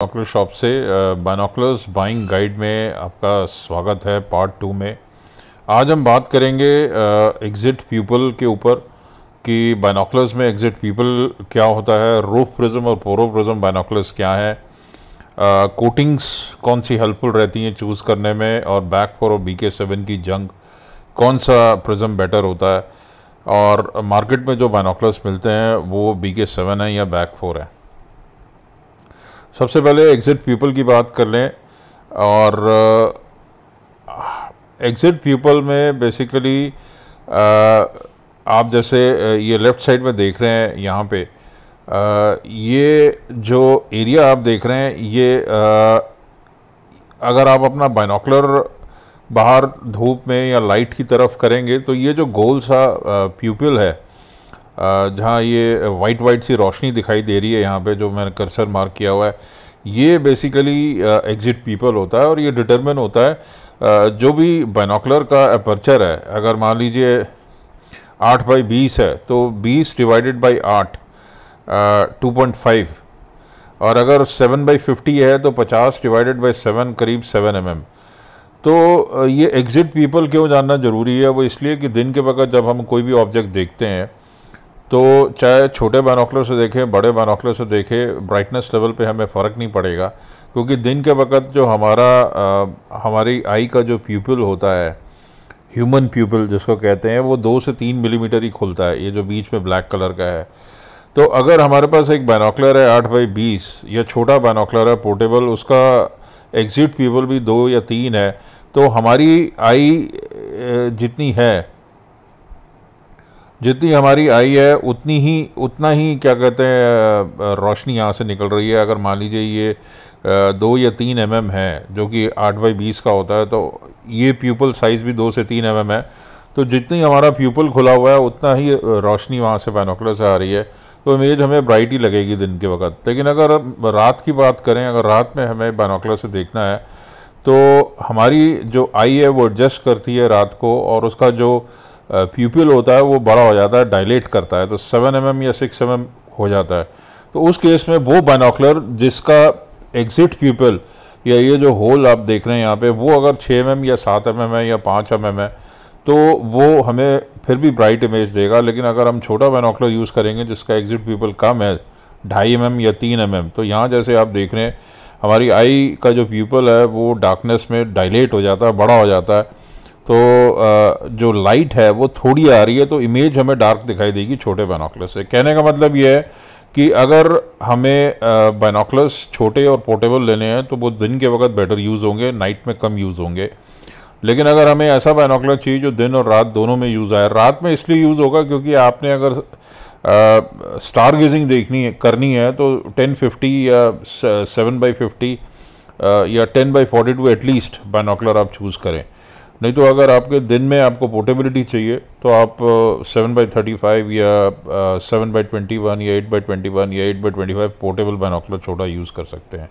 बाइनॉकुलर shop से binoculars buying guide में आपका स्वागत है पार्ट टू में आज हम बात करेंगे एग्ज़िट uh, पीपल के ऊपर कि बाइनोकुलर्स में एग्ज़िट पीपल क्या होता है रूफ प्रिज्म और पोरो प्रिज्म बाइनोकुलर्स क्या है कोटिंग्स uh, कौन सी हेल्पफुल रहती हैं चूज़ करने में और बैक फोर और बी के सेवन की जंग कौन सा प्रिज्म बेटर होता है और मार्केट में जो बाइनोकुलर्स मिलते हैं वो बी के सेवन है या बैक फोर है सबसे पहले एग्ज़िट पीपल की बात कर लें और एग्ज़िट पीपल में बेसिकली आप जैसे ये लेफ़्ट साइड में देख रहे हैं यहाँ पे आ, ये जो एरिया आप देख रहे हैं ये आ, अगर आप अपना बाइनोकुलर बाहर धूप में या लाइट की तरफ करेंगे तो ये जो गोल सा प्यूपल है जहाँ ये वाइट वाइट सी रोशनी दिखाई दे रही है यहाँ पे जो मैंने कर्सर मार्क किया हुआ है ये बेसिकली एग्जिट पीपल होता है और ये डिटरमिन होता है जो भी बाइनोकुलर का अपर्चर है अगर मान लीजिए आठ बाई बीस है तो बीस डिवाइडेड बाई आठ टू पॉइंट फाइव और अगर सेवन बाई फिफ्टी है तो पचास डिवाइडेड बाई सेवन करीब सेवन एम mm. तो ये एग्ज़िट पीपल क्यों जानना ज़रूरी है वो इसलिए कि दिन के वक्त जब हम कोई भी ऑब्जेक्ट देखते हैं तो चाहे छोटे बानोकलर से देखें बड़े बानोकलर से देखें ब्राइटनेस लेवल पे हमें फ़र्क नहीं पड़ेगा क्योंकि दिन के वक़्त जो हमारा आ, हमारी आई का जो प्यूपल होता है ह्यूमन प्यूपल जिसको कहते हैं वो दो से तीन मिलीमीटर ही खुलता है ये जो बीच में ब्लैक कलर का है तो अगर हमारे पास एक बानोकलर है आठ बाई बीस या छोटा बानोकलर है पोर्टेबल उसका एग्जिट प्यूपल भी दो या तीन है तो हमारी आई जितनी है जितनी हमारी आई है उतनी ही उतना ही क्या कहते हैं रोशनी यहाँ से निकल रही है अगर मान लीजिए ये दो या तीन एम mm है जो कि आठ बाई बीस का होता है तो ये प्यूपल साइज़ भी दो से तीन एम mm है तो जितनी हमारा प्यूपल खुला हुआ है उतना ही रोशनी वहाँ से बैनोकुलर से आ रही है तो इमेज हमें ब्राइट ही लगेगी दिन के वक्त लेकिन अगर रात की बात करें अगर रात में हमें बैनोकुलर से देखना है तो हमारी जो आई है वो एडजस्ट करती है रात को और उसका जो प्यूपिल होता है वो बड़ा हो जाता है डायलेट करता है तो सेवन एम mm या सिक्स एम mm हो जाता है तो उस केस में वो बाइनोकुलर जिसका एग्जिट प्यूपिल या ये जो होल आप देख रहे हैं यहाँ पे वो अगर छः एम mm या सात एम है या पाँच एम है तो वो हमें फिर भी ब्राइट इमेज देगा लेकिन अगर हम छोटा बाइनोकुलर यूज़ करेंगे जिसका एग्जिट प्यूपल कम है ढाई एम या तीन एम तो यहाँ जैसे आप देख रहे हैं हमारी आई का जो प्यूपल है वो डार्कनेस में डायलेट हो जाता है बड़ा हो जाता है तो जो लाइट है वो थोड़ी आ रही है तो इमेज हमें डार्क दिखाई देगी छोटे बाइनोकुलर से कहने का मतलब ये है कि अगर हमें बाइनोकुलर्स छोटे और पोर्टेबल लेने हैं तो वो दिन के वक्त बेटर यूज़ होंगे नाइट में कम यूज़ होंगे लेकिन अगर हमें ऐसा बाइनोकुलर चाहिए जो दिन और रात दोनों में यूज़ आए रात में इसलिए यूज़ होगा क्योंकि आपने अगर स्टार गेजिंग देखनी है करनी है तो फिफ्टी या सेवन बाई फिफ्टी या ten by two at least binocular आप चूज़ करें नहीं तो अगर आपके दिन में आपको पोर्टेबिलिटी चाहिए तो आप सेवन बाई थर्टी फाइव या सेवन बाई ट्वेंटी वन या एट बाई ट्वेंटी वन या eight by twenty five portable binocular छोटा यूज़ कर सकते हैं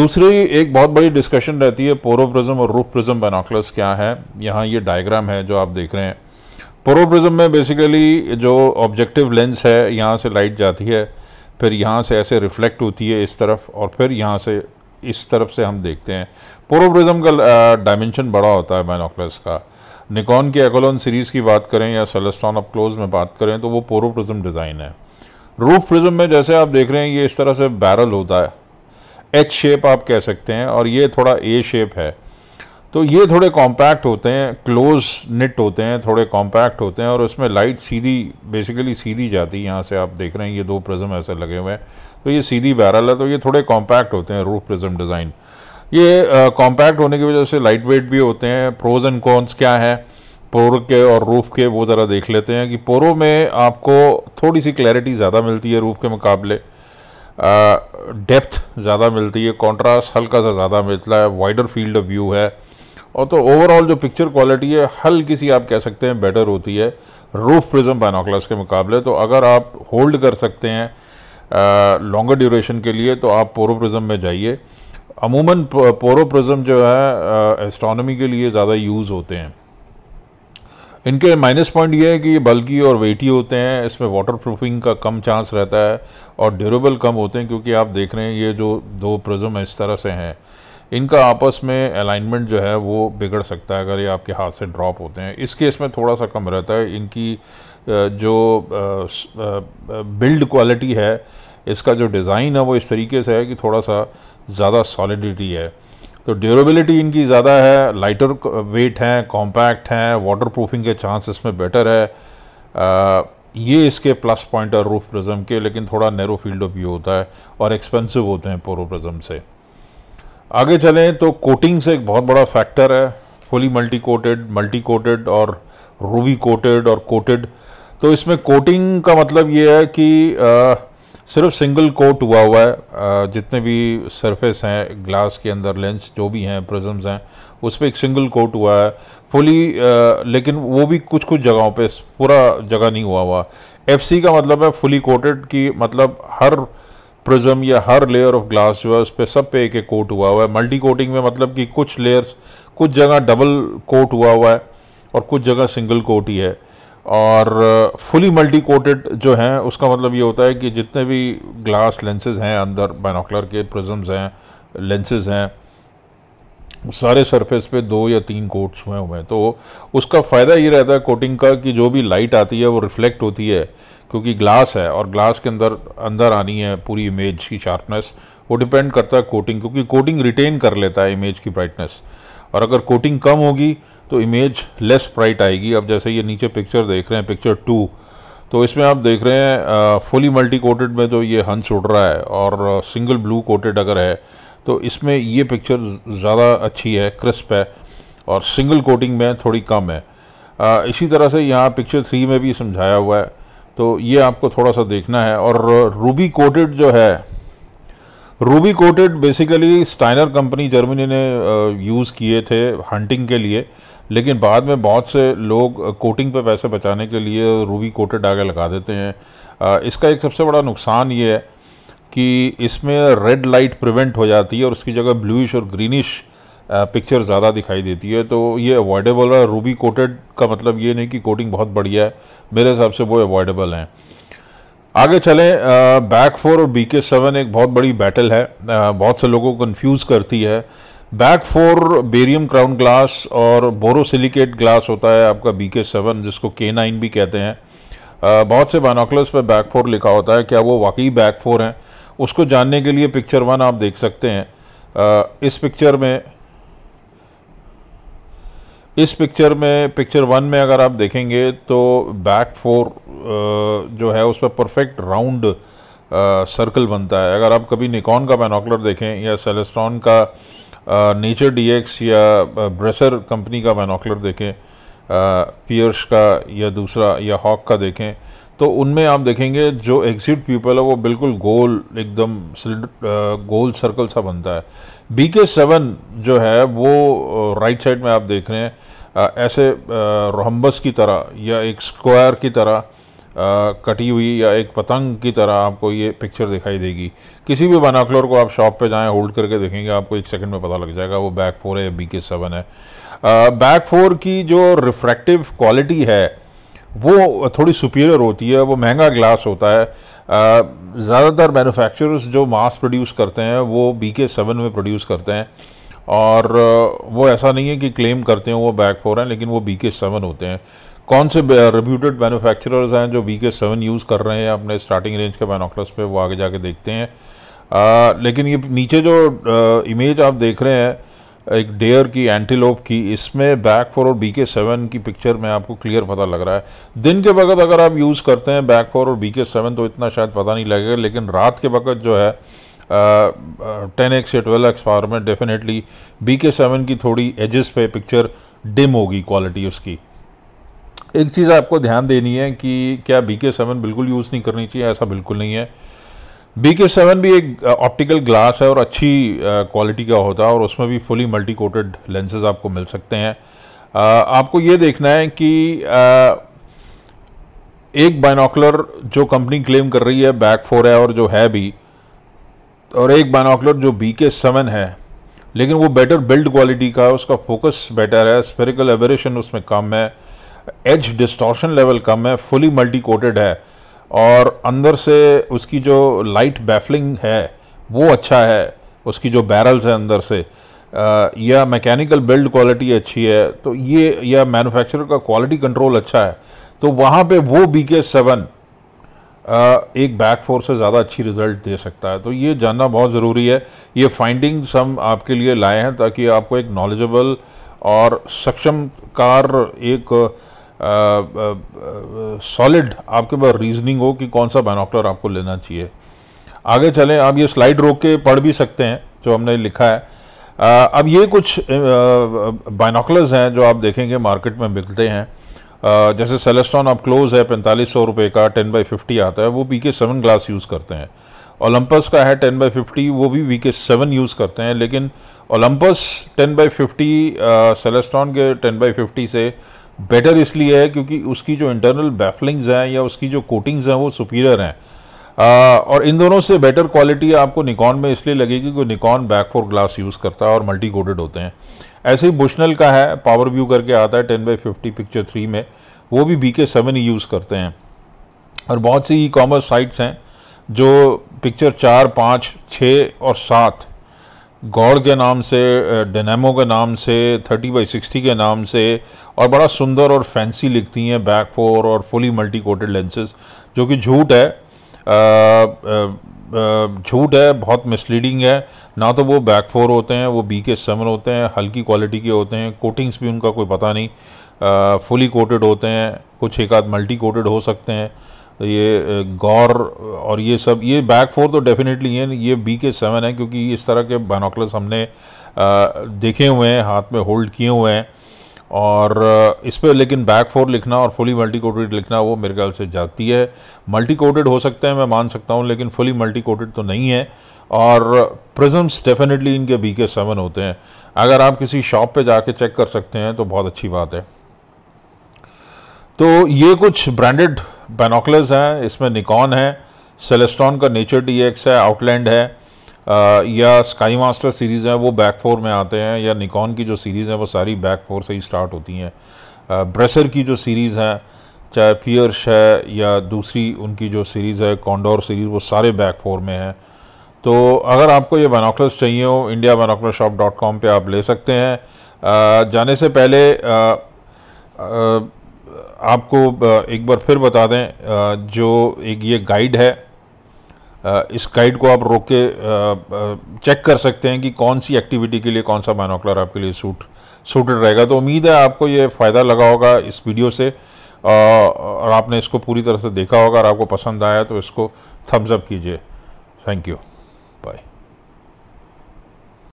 दूसरी एक बहुत बड़ी डिस्कशन रहती है पोरोप्रिज्म और रूफ प्रिज्म बैनोकुलर्स क्या है यहाँ ये डायग्राम है जो आप देख रहे हैं पोरोप्रिज्म में बेसिकली जो ऑब्जेक्टिव लेंस है यहाँ से लाइट जाती है फिर यहाँ से ऐसे रिफ्लेक्ट होती है इस तरफ और फिर यहाँ से इस तरफ से हम देखते हैं पोरोब्रिज्म का डायमेंशन बड़ा होता है बाइनोकुलर्स का निकॉन की एकोलोन सीरीज़ की बात करें या सेलेस्ट्रॉन अप क्लोज में बात करें तो वो पोरोब्रिज्म डिज़ाइन है रूफ प्रिज्म में जैसे आप देख रहे हैं ये इस तरह से बैरल होता है एच शेप आप कह सकते हैं और ये थोड़ा ए शेप है तो ये थोड़े कॉम्पैक्ट होते हैं क्लोज निट होते हैं थोड़े कॉम्पैक्ट होते हैं और उसमें लाइट सीधी बेसिकली सीधी जाती है यहाँ से आप देख रहे हैं ये दो प्रिज्म ऐसे लगे हुए हैं तो ये सीधी बैरल है तो ये थोड़े कॉम्पैक्ट होते हैं रूफ प्रिज्म डिज़ाइन ये कॉम्पैक्ट होने की वजह से लाइट वेट भी होते हैं प्रोज एंड कॉन्स क्या है पोर के और रूफ के वो ज़रा देख लेते हैं कि पोरो में आपको थोड़ी सी क्लैरिटी ज़्यादा मिलती है रूफ के मुकाबले डेप्थ ज़्यादा मिलती है कॉन्ट्रास्ट हल्का सा ज़्यादा मिलता है वाइडर फील्ड ऑफ व्यू है और तो ओवरऑल जो पिक्चर क्वालिटी है हल्की सी आप कह सकते हैं बेटर होती है रूफ प्रिज्म बैनोकलास के मुकाबले तो अगर आप होल्ड कर सकते हैं लॉन्गर ड्यूरेशन के लिए तो आप पोरो प्रिज्म में जाइए अमूमन पोरो प्रिज्म जो है एस्ट्रोनॉमी के लिए ज़्यादा यूज़ होते हैं इनके माइनस पॉइंट ये है कि ये बल्कि और वेटी होते हैं इसमें वाटर प्रूफिंग का कम चांस रहता है और ड्यूरेबल कम होते हैं क्योंकि आप देख रहे हैं ये जो दो प्रिज्म इस तरह से हैं इनका आपस में अलाइनमेंट जो है वो बिगड़ सकता है अगर ये आपके हाथ से ड्रॉप होते हैं इस केस में थोड़ा सा कम रहता है इनकी जो बिल्ड क्वालिटी है इसका जो डिज़ाइन है वो इस तरीके से है कि थोड़ा सा ज़्यादा सॉलिडिटी है तो ड्यूरेबिलिटी इनकी ज़्यादा है लाइटर वेट हैं कॉम्पैक्ट हैं वाटर प्रूफिंग के चांस इसमें बेटर है आ, ये इसके प्लस पॉइंट है रूफ प्रिज्म के लेकिन थोड़ा नैरो फील्ड ऑफ व्यू होता है और एक्सपेंसिव होते हैं पोरो प्रिज्म से आगे चलें तो कोटिंग्स एक बहुत बड़ा फैक्टर है fully multi coated multi coated और रूबी कोटेड और कोटेड तो इसमें कोटिंग का मतलब ये है कि आ, सिर्फ सिंगल कोट हुआ हुआ है आ, जितने भी सरफेस हैं ग्लास के अंदर लेंस जो भी हैं प्रिज्म्स हैं उस पर एक सिंगल कोट हुआ है फुली लेकिन वो भी कुछ कुछ जगहों पे पूरा जगह नहीं हुआ हुआ एफ का मतलब है फुली कोटेड की मतलब हर प्रिज्म या हर लेयर ऑफ ग्लास जो है उस पर सब पे एक एक कोट हुआ हुआ है मल्टी कोटिंग में मतलब कि कुछ लेयर्स कुछ जगह डबल कोट हुआ हुआ है और कुछ जगह सिंगल कोट ही है और फुली मल्टी कोटेड जो हैं उसका मतलब ये होता है कि जितने भी ग्लास लेंसेज हैं अंदर बाइनोकुलर के प्रिज्म्स हैं लेंसेज हैं सारे सरफेस पे दो या तीन कोट्स हुए हुए हैं तो उसका फ़ायदा ये रहता है कोटिंग का कि जो भी लाइट आती है वो रिफ्लेक्ट होती है क्योंकि ग्लास है और ग्लास के अंदर अंदर आनी है पूरी इमेज की शार्पनेस वो डिपेंड करता है कोटिंग क्योंकि कोटिंग रिटेन कर लेता है इमेज की ब्राइटनेस और अगर कोटिंग कम होगी तो इमेज लेस ब्राइट आएगी अब जैसे ये नीचे पिक्चर देख रहे हैं पिक्चर टू तो इसमें आप देख रहे हैं फुली मल्टी कोटेड में जो ये हंस उड़ रहा है और सिंगल ब्लू कोटेड अगर है तो इसमें ये पिक्चर ज़्यादा अच्छी है क्रिस्प है और सिंगल कोटिंग में थोड़ी कम है आ, इसी तरह से यहाँ पिक्चर थ्री में भी समझाया हुआ है तो ये आपको थोड़ा सा देखना है और रूबी कोटेड जो है ruby coated basically Steiner company Germany ने यूज़ uh, किए थे हंटिंग के लिए लेकिन बाद में बहुत से लोग कोटिंग uh, पे पैसे बचाने के लिए रूबी कोटेड आगे लगा देते हैं uh, इसका एक सबसे बड़ा नुकसान ये है कि इसमें रेड लाइट प्रिवेंट हो जाती है और उसकी जगह ब्लूइश और ग्रीनिश पिक्चर ज़्यादा दिखाई देती है तो ये अवॉइडेबल है रूबी कोटेड का मतलब ये नहीं कि कोटिंग बहुत बढ़िया है मेरे हिसाब से वो अवॉइडेबल हैं आगे चलें बैक फोर और बी के सेवन एक बहुत बड़ी बैटल है आ, बहुत से लोगों को कन्फ्यूज़ करती है BaK four barium crown glass और बोरोसिलिकेट ग्लास होता है आपका बी के सेवन जिसको के नाइन भी कहते हैं आ, बहुत से बानोकलर्स पर बैक फोर लिखा होता है क्या वो वाकई बैक फोर हैं उसको जानने के लिए पिक्चर वन आप देख सकते हैं आ, इस पिक्चर में इस पिक्चर में पिक्चर वन में अगर आप देखेंगे तो बैक फोर जो है उस पर परफेक्ट राउंड सर्कल बनता है अगर आप कभी निकॉन का बैनोकुलर देखें या सेलेस्ट्रॉन का नेचर डीएक्स या ब्रेसर कंपनी का बैनोकुलर देखें पियर्स का या दूसरा या हॉक का देखें तो उनमें आप देखेंगे जो एग्जिट पीपल है वो बिल्कुल गोल एकदम गोल सर्कल सा बनता है बी के सेवन जो है वो राइट साइड में आप देख रहे हैं ऐसे रोहम्बस की तरह या एक स्क्वायर की तरह कटी हुई या एक पतंग की तरह आपको ये पिक्चर दिखाई देगी किसी भी बनाक्लोर को आप शॉप पे जाएं होल्ड करके देखेंगे आपको एक सेकंड में पता लग जाएगा वो बैक फोर है या बी के सेवन है बैक फोर की जो रिफ्रैक्टिव क्वालिटी है वो थोड़ी सुपीरियर होती है वो महंगा ग्लास होता है ज़्यादातर मैनुफैक्चरर्स जो मास प्रोड्यूस करते हैं वो बी के सेवन में प्रोड्यूस करते हैं और वो ऐसा नहीं है कि क्लेम करते हैं वो बैक फोर हैं लेकिन वो बी के सेवन होते हैं कौन से रिप्यूटेड मैन्युफैक्चरर्स हैं जो बी के सेवन यूज़ कर रहे हैं अपने स्टार्टिंग रेंज के बैनोकलस पे वो आगे जाके देखते हैं आ, लेकिन ये नीचे जो आ, इमेज आप देख रहे हैं एक डेयर की एंटीलोप की इसमें बैक फोर और बी के सेवन की पिक्चर में आपको क्लियर पता लग रहा है दिन के वक्त अगर आप यूज़ करते हैं बैक फोर और बी के सेवन तो इतना शायद पता नहीं लगेगा लेकिन रात के वक्त जो है टेन एक्स या ट्वेल्व एक्स पावर में डेफिनेटली बी के सेवन की थोड़ी एजेस पे पिक्चर डिम होगी क्वालिटी उसकी एक चीज़ आपको ध्यान देनी है कि क्या बी के सेवन बिल्कुल यूज़ नहीं करनी चाहिए ऐसा बिल्कुल नहीं है बी के सेवन भी एक ऑप्टिकल ग्लास है और अच्छी क्वालिटी का होता है और उसमें भी फुली मल्टी कोटेड लेंसेज आपको मिल सकते हैं आपको ये देखना है कि एक बाइनोकुलर जो कंपनी क्लेम कर रही है बैक फोर है और जो है भी और एक बानोकुलर जो बी के सेवन है लेकिन वो बेटर बिल्ड क्वालिटी का है उसका फोकस बेटर है स्पेरिकल एबरेशन उसमें कम है एज डिस्टॉर्शन लेवल कम है फुली मल्टी कोटेड है और अंदर से उसकी जो लाइट बैफलिंग है वो अच्छा है उसकी जो बैरल्स है अंदर से आ, या मैकेनिकल बिल्ड क्वालिटी अच्छी है तो ये या मैन्युफैक्चरर का क्वालिटी कंट्रोल अच्छा है तो वहाँ पे वो बी के सेवन एक बैक फोर से ज़्यादा अच्छी रिजल्ट दे सकता है तो ये जानना बहुत ज़रूरी है ये फाइंडिंग्स हम आपके लिए लाए हैं ताकि आपको एक नॉलेजेबल और सक्षम कार एक सॉलिड आपके पास रीजनिंग हो कि कौन सा बैनॉक्टर आपको लेना चाहिए आगे चलें आप ये स्लाइड रोक के पढ़ भी सकते हैं जो हमने लिखा है आ, अब ये कुछ बाइनोकलर्स हैं जो आप देखेंगे मार्केट में मिलते हैं जैसे सेलेस्टॉन आप क्लोज है पैंतालीस सौ रुपये का टेन बाई फिफ्टी आता है वो वी के सेवन ग्लास यूज़ करते हैं ओलंपस का है टेन बाई फिफ्टी वो भी वी के सेवन यूज़ करते हैं लेकिन Olympus ten by fifty Celestron के टेन बाई फिफ्टी से बेटर इसलिए है क्योंकि उसकी जो इंटरनल बैफलिंग्स हैं या उसकी जो कोटिंग्स हैं वो सुपीरियर हैं और इन दोनों से बेटर क्वालिटी आपको निकॉन में इसलिए लगेगी क्योंकि Nikon BaK four glass use करता है और मल्टी कोडेड होते हैं ऐसे ही बुशनल का है पावर व्यू करके आता है ten by fifty picture three में वो भी बी के सेवन ही यूज़ करते हैं और बहुत सी ई कॉमर्स साइट्स हैं जो पिक्चर चार पाँच छः और सात गौड़ के नाम से डेनेमो के नाम से थर्टी बाई सिक्सटी के नाम से और बड़ा सुंदर और फैंसी लिखती हैं बैक फोर और फुली मल्टी कोटेड लेंसेज जो कि झूठ है झूठ है बहुत मिसलीडिंग है ना तो वो बैक फोर होते हैं वो बी के सेवन होते हैं हल्की क्वालिटी के होते हैं कोटिंग्स भी उनका कोई पता नहीं फुली कोटेड होते हैं कुछ एक आध मल्टी कोटेड हो सकते हैं ये गौर और ये सब ये बैक फोर तो डेफिनेटली है ये बी के सेवन है क्योंकि इस तरह के बानोकलस हमने देखे हुए हैं हाथ में होल्ड किए हुए हैं और इस पर लेकिन बैक फोर लिखना और फुली मल्टी कोटेड लिखना वो मेरे ख्याल से जाती है मल्टी कोटेड हो सकते हैं मैं मान सकता हूँ लेकिन फुली मल्टी कोटेड तो नहीं है और प्रिजम्स डेफिनेटली इनके बी के सेवन होते हैं अगर आप किसी शॉप पे जाके चेक कर सकते हैं तो बहुत अच्छी बात है तो ये कुछ ब्रांडेड बेनोकलर्स हैं इसमें निकॉन है सेलेस्टॉन का नेचर डी है आउटलैंड है या स्काई मास्टर सीरीज़ हैं वो बैक फोर में आते हैं या निकॉन की जो सीरीज़ हैं वो सारी बैक फोर से ही स्टार्ट होती हैं ब्रेसर की जो सीरीज़ हैं चाहे पियर्स है या दूसरी उनकी जो सीरीज़ है कॉन्डोर सीरीज़ वो सारे बैक फोर में हैं तो अगर आपको ये बैनोकलर्स चाहिए हो India binocular shop dot com पर आप ले सकते हैं जाने से पहले आपको एक बार फिर बता दें जो एक ये गाइड है इस गाइड को आप रोक के चेक कर सकते हैं कि कौन सी एक्टिविटी के लिए कौन सा बाइनोकुलर आपके लिए सूट सूटेड रहेगा तो उम्मीद है आपको ये फ़ायदा लगा होगा इस वीडियो से और आपने इसको पूरी तरह से देखा होगा और आपको पसंद आया तो इसको थम्सअप कीजिए थैंक यू